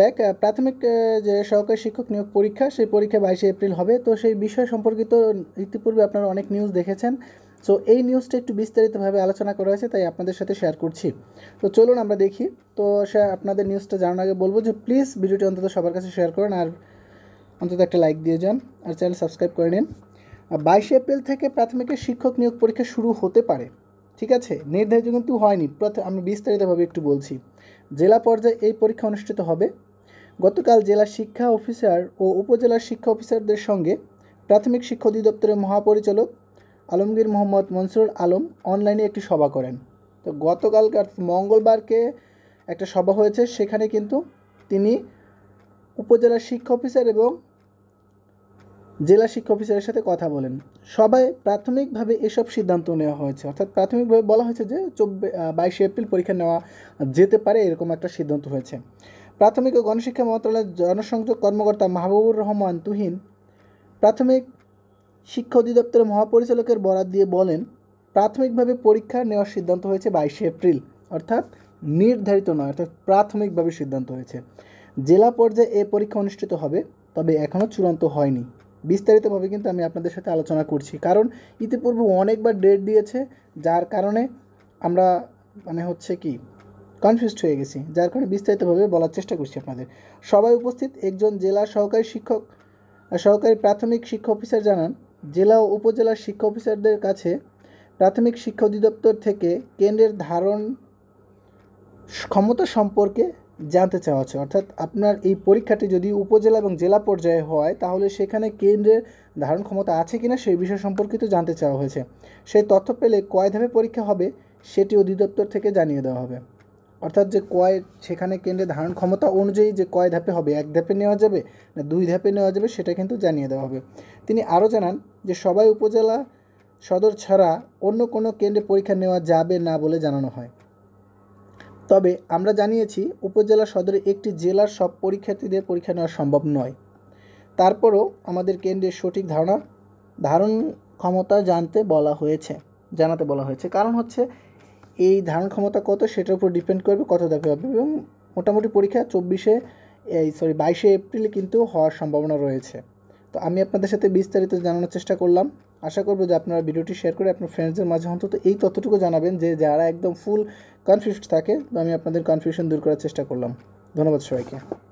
back প্রাথমিক যে সহকারী শিক্ষক নিয়োগ পরীক্ষা সেই পরীক্ষা বাইশে এপ্রিল হবে তো সেই বিষয় সম্পর্কিত ইতিপূর্বে আপনারা অনেক নিউজ দেখেছেন সো এই নিউজটা একটু বিস্তারিতভাবে আলোচনা করা হয়েছে তাই আপনাদের সাথে শেয়ার করছি তো চলুন আমরা দেখি তো সে আপনাদের নিউজটা জানার আগে বলবো যে প্লিজ ভিডিওটি অন্তত সবার কাছে শেয়ার করুন আর অন্তত একটা লাইক দিয়ে যান আর চ্যানেল সাবস্ক্রাইব করে নিন বাইশে এপ্রিল থেকে প্রাথমিকের শিক্ষক নিয়োগ পরীক্ষা শুরু হতে পারে ঠিক আছে নির্ধারিত কিন্তু হয়নি আমি বিস্তারিতভাবে একটু বলছি জেলা পর্যায়ে এই পরীক্ষা অনুষ্ঠিত হবে গতকাল জেলা শিক্ষা অফিসার ও উপজেলার শিক্ষা অফিসারদের সঙ্গে প্রাথমিক শিক্ষা অধিদপ্তরের মহাপরিচালক আলমগীর মোহাম্মদ মনসুরুল আলম অনলাইনে একটি সভা করেন তো গতকালকার মঙ্গলবারকে একটা সভা হয়েছে সেখানে কিন্তু তিনি উপজেলার শিক্ষা অফিসার এবং জেলা শিক্ষা অফিসারের সাথে কথা বলেন সবাই প্রাথমিকভাবে এসব সিদ্ধান্ত নেওয়া হয়েছে অর্থাৎ প্রাথমিকভাবে বলা হয়েছে যে চব্বিশ বাইশে এপ্রিল পরীক্ষা নেওয়া যেতে পারে এরকম একটা সিদ্ধান্ত হয়েছে প্রাথমিক ও গণশিক্ষা মন্ত্রণালয়ের জনসংযোগ কর্মকর্তা মাহবুবুর রহমান তুহিন প্রাথমিক শিক্ষা অধিদপ্তরের মহাপরিচালকের বরাত দিয়ে বলেন প্রাথমিকভাবে পরীক্ষা নেওয়ার সিদ্ধান্ত হয়েছে বাইশে এপ্রিল অর্থাৎ নির্ধারিত নয় অর্থাৎ প্রাথমিকভাবে সিদ্ধান্ত হয়েছে জেলা পর্যায়ে এ পরীক্ষা অনুষ্ঠিত হবে তবে এখনও চূড়ান্ত হয়নি বিস্তারিতভাবে কিন্তু আমি আপনাদের সাথে আলোচনা করছি কারণ ইতিপূর্বে অনেকবার ডেট দিয়েছে যার কারণে আমরা মানে হচ্ছে কি কনফিউজড হয়ে গেছি যার কারণে বিস্তারিতভাবে বলার চেষ্টা করছি আপনাদের সবাই উপস্থিত একজন জেলা সহকারী শিক্ষক সহকারী প্রাথমিক শিক্ষা অফিসার জানান জেলা ও উপজেলার শিক্ষা অফিসারদের কাছে প্রাথমিক শিক্ষা অধিদপ্তর থেকে কেন্দ্রের ধারণ ক্ষমতা সম্পর্কে জানতে চাওয়া হচ্ছে অর্থাৎ আপনার এই পরীক্ষাটি যদি উপজেলা এবং জেলা পর্যায়ে হয় তাহলে সেখানে কেন্দ্রের ধারণ ক্ষমতা আছে কিনা সেই বিষয় সম্পর্কিত জানতে চাওয়া হয়েছে সেই তথ্য পেলে কয় ধাপে পরীক্ষা হবে সেটি অধিদপ্তর থেকে জানিয়ে দেওয়া হবে অর্থাৎ যে কয় সেখানে কেন্দ্রে ধারণ ক্ষমতা অনুযায়ী যে কয় ধাপে হবে এক ধাপে নেওয়া যাবে না দুই ধাপে নেওয়া যাবে সেটা কিন্তু জানিয়ে দেওয়া হবে তিনি আরও জানান যে সবাই উপজেলা সদর ছাড়া অন্য কোনো কেন্দ্রে পরীক্ষা নেওয়া যাবে না বলে জানানো হয় তবে আমরা জানিয়েছি উপজেলা সদরে একটি জেলার সব পরীক্ষার্থীদের পরীক্ষা নেওয়া সম্ভব নয় তারপরও আমাদের কেন্দ্রের সঠিক ধারণা ধারণ ক্ষমতা জানতে বলা হয়েছে জানাতে বলা হয়েছে কারণ হচ্ছে এই ধারণ ক্ষমতা কত সেটার উপর ডিপেন্ড করবে কত দাপে হবে এবং মোটামুটি পরীক্ষা চব্বিশে এই সরি বাইশে এপ্রিলে কিন্তু হওয়ার সম্ভাবনা রয়েছে তো আমি আপনাদের সাথে বিস্তারিত জানানোর চেষ্টা করলাম আশা করবো যে আপনারা ভিডিওটি শেয়ার করে আপনার ফ্রেন্ডসদের মাঝে অন্তত এই ততটুকু জানাবেন যে যারা একদম ফুল কনফিউজড থাকে তো আমি আপনাদের কনফিউশন দূর করার চেষ্টা করলাম ধন্যবাদ সবাইকে